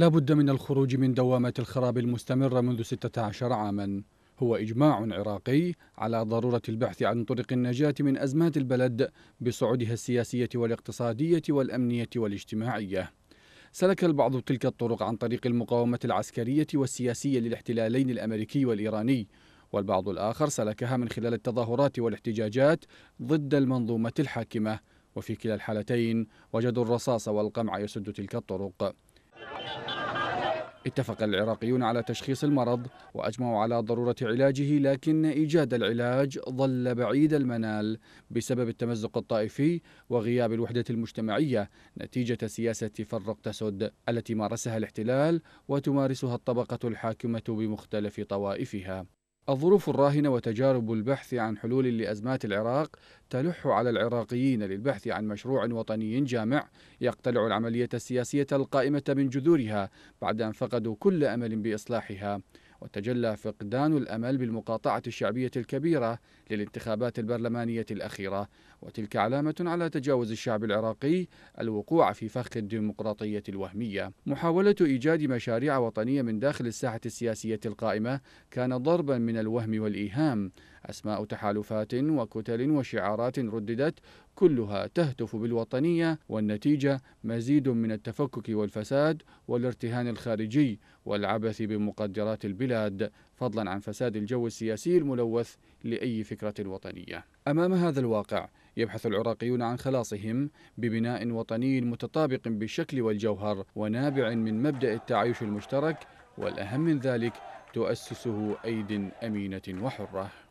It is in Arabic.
لا بد من الخروج من دوامة الخراب المستمرة منذ 16 عاما هو إجماع عراقي على ضرورة البحث عن طرق النجاة من أزمات البلد بصعودها السياسية والاقتصادية والأمنية والاجتماعية سلك البعض تلك الطرق عن طريق المقاومة العسكرية والسياسية للاحتلالين الأمريكي والإيراني والبعض الآخر سلكها من خلال التظاهرات والاحتجاجات ضد المنظومة الحاكمة وفي كلا الحالتين وجدوا الرصاص والقمع يسد تلك الطرق اتفق العراقيون على تشخيص المرض واجمعوا على ضروره علاجه لكن ايجاد العلاج ظل بعيد المنال بسبب التمزق الطائفي وغياب الوحده المجتمعيه نتيجه سياسه فرق تسد التي مارسها الاحتلال وتمارسها الطبقه الحاكمه بمختلف طوائفها الظروف الراهنة وتجارب البحث عن حلول لأزمات العراق تلح على العراقيين للبحث عن مشروع وطني جامع يقتلع العملية السياسية القائمة من جذورها بعد أن فقدوا كل أمل بإصلاحها وتجلى فقدان الأمل بالمقاطعة الشعبية الكبيرة للانتخابات البرلمانية الأخيرة وتلك علامة على تجاوز الشعب العراقي الوقوع في فخ الديمقراطية الوهمية محاولة إيجاد مشاريع وطنية من داخل الساحة السياسية القائمة كان ضربا من الوهم والإيهام أسماء تحالفات وكتل وشعارات رددت كلها تهتف بالوطنية والنتيجة مزيد من التفكك والفساد والارتهان الخارجي والعبث بمقدرات البلاد البلاد فضلا عن فساد الجو السياسي الملوث لأي فكرة وطنية أمام هذا الواقع يبحث العراقيون عن خلاصهم ببناء وطني متطابق بالشكل والجوهر ونابع من مبدأ التعايش المشترك والأهم من ذلك تؤسسه أيد أمينة وحرة